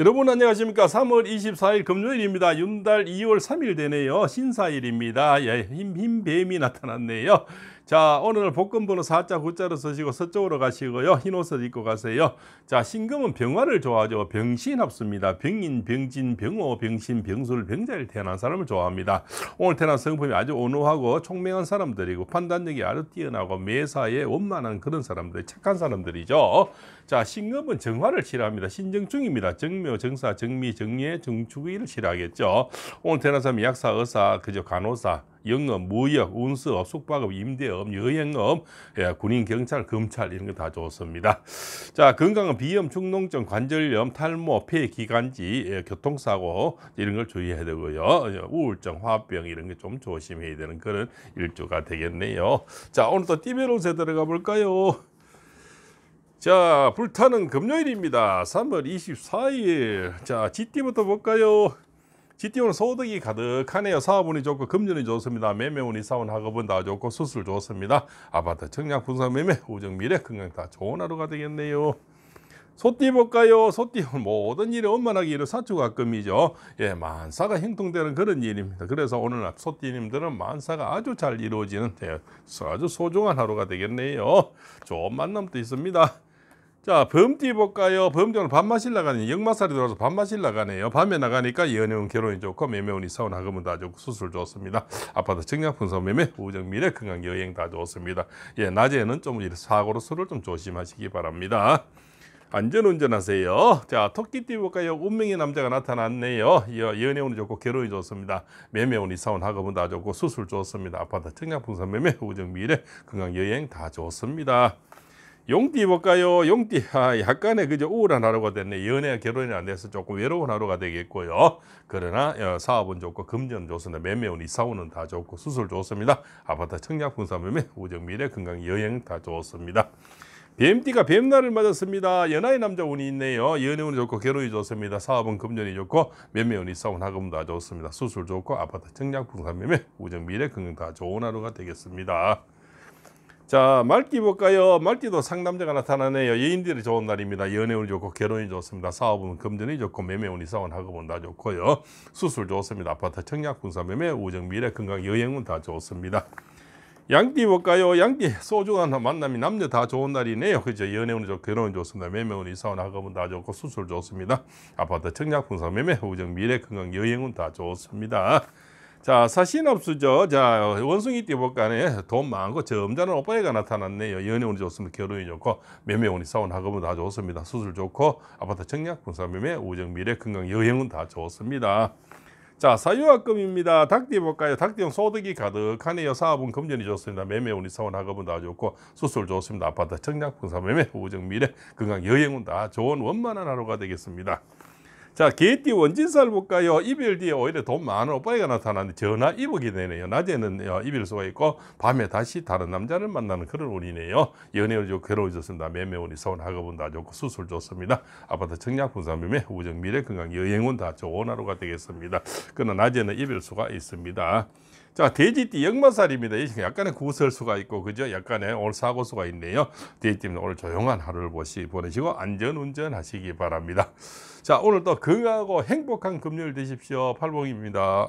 여러분 안녕하십니까 3월 24일 금요일입니다 윤달 2월 3일 되네요 신사일입니다 예, 흰, 흰 뱀이 나타났네요 자 오늘 복근번호 4자 9자로 쓰시고 서쪽으로 가시고요 흰옷을 입고 가세요 자 신금은 병화를 좋아하죠 병신합수입니다 병인 병진 병호 병신 병술 병자를 태어난 사람을 좋아합니다 오늘 태어난 성품이 아주 온화하고 총명한 사람들이고 판단력이 아주 뛰어나고 매사에 원만한 그런 사람들 착한 사람들이죠 자 신금은 정화를 싫어합니다 신정중입니다 정면 정묘, 뭐 정사, 정미, 정예, 정축의를 실하겠죠. 오늘 태어난 약사, 의사, 그저 간호사, 영업, 무역, 운수업, 숙박업, 임대업, 여행업, 예, 군인, 경찰, 검찰 이런 거 다 좋습니다. 자, 건강은 비염, 축농증, 관절염, 탈모, 폐, 기관지, 예, 교통사고 이런 걸 주의해야 되고요. 예, 우울증, 화병 이런 게 좀 조심해야 되는 그런 일주가 되겠네요. 자, 오늘 또 띠베론세 들어가 볼까요? 자 불타는 금요일입니다 3월 24일 자 GT부터 볼까요 g t 오 소득이 가득하네요 사업운이 좋고 금전이 좋습니다 매매운이 사원 학업은 다 좋고 수술 좋습니다 아파트 청약 분산 매매 우정 미래 건강 다 좋은 하루가 되겠네요 소띠 볼까요? 소띠 모든 일이 원만하게 일을 사주가끔이죠. 예, 만사가 행동되는 그런 일입니다. 그래서 오늘 날 소띠님들은 만사가 아주 잘 이루어지는 데 아주 소중한 하루가 되겠네요. 좋은 만남도 있습니다. 자, 범띠 볼까요? 범띠는 밤 마실 나가니 역마살이 들어와서 밤 마실 나가네요. 밤에 나가니까 연애운 결혼이 좋고 매매운 이사원 학업은 다 좋고 수술 좋습니다. 아파트 청약풍 선매매 우정 미래 건강 여행 다 좋습니다. 예, 낮에는 좀 사고로 술을 좀 조심하시기 바랍니다. 안전운전하세요. 자, 토끼띠 볼까요? 운명의 남자가 나타났네요. 연애운이 좋고 결혼이 좋습니다. 매매운 이사원 학업은 다 좋고 수술 좋습니다. 아파트 청약풍선 매매 우정 미래 건강 여행 다 좋습니다. 용띠 볼까요? 용띠 아, 약간의 그저 우울한 하루가 됐네. 연애 결혼이 안 돼서 조금 외로운 하루가 되겠고요. 그러나 어, 사업은 좋고 금전 좋습니다. 매매운 이사오는 다 좋고 수술 좋습니다. 아파트 청약품 사매매 우정 미래 건강 여행 다 좋습니다. 뱀띠가 뱀날을 맞았습니다. 연하의 남자 운이 있네요. 연애운이 좋고 결혼이 좋습니다. 사업은 금전이 좋고 매매운이 싸운 학업은 다 좋습니다. 수술 좋고 아파트 청약품 산매매 우정 미래 건강 다 좋은 하루가 되겠습니다. 자 말띠 볼까요 말띠도 상남자가 나타나네요 예인들이 좋은 날입니다 연애운이 좋고 결혼이 좋습니다 사업은 금전이 좋고 매매운이 사원 학업은 다 좋고요 수술 좋습니다 아파트 청약 분사 매매 우정 미래 건강 여행은 다 좋습니다 양띠 볼까요 양띠 소중한 만남이 남녀 다 좋은 날이네요 그죠 연애운이 좋고 결혼이 좋습니다 매매운이 사원 학업은 다 좋고 수술 좋습니다 아파트 청약 분사 매매 우정 미래 건강 여행은 다 좋습니다 자사신없으죠자 원숭이 띠볼간에 돈 많고 점잖은 오빠애가 나타났네요 연애운이 좋습니다 결혼이 좋고 매매운이 사운 학업은 다 좋습니다 수술 좋고 아파트 청약 분사매매 우정 미래 건강 여행은 다 좋습니다 자 사유학금입니다. 닭띠 볼까요? 닭띠용 소득이 가득하네요. 사업은 금전이 좋습니다. 매매운이 사원 학업은 다 좋고 수술 좋습니다. 아파트 청약분사 매매 우정 미래 건강 여행은 다 좋은 원만한 하루가 되겠습니다. 자, 개띠 원진살 볼까요? 이별 뒤에 오히려 돈 많은 오빠가 나타나는데 전화 이복이 되네요. 낮에는 어, 이별 수가 있고 밤에 다시 다른 남자를 만나는 그런 운이네요. 연애를 좋고 괴로워졌습니다. 매매운이 서운 하고은다 좋고 수술 좋습니다. 아파트 청약분산매매 우정 미래 건강 여행운 다 좋은 하루가 되겠습니다. 그러나 낮에는 이별 수가 있습니다. 자, 돼지띠 역마살입니다. 약간의 구설수가 있고, 그죠? 약간의 올 사고수가 있네요. 돼지띠는 오늘 조용한 하루를 보시, 보내시고, 안전운전 하시기 바랍니다. 자, 오늘도 건강하고 행복한 금요일 되십시오. 팔봉입니다.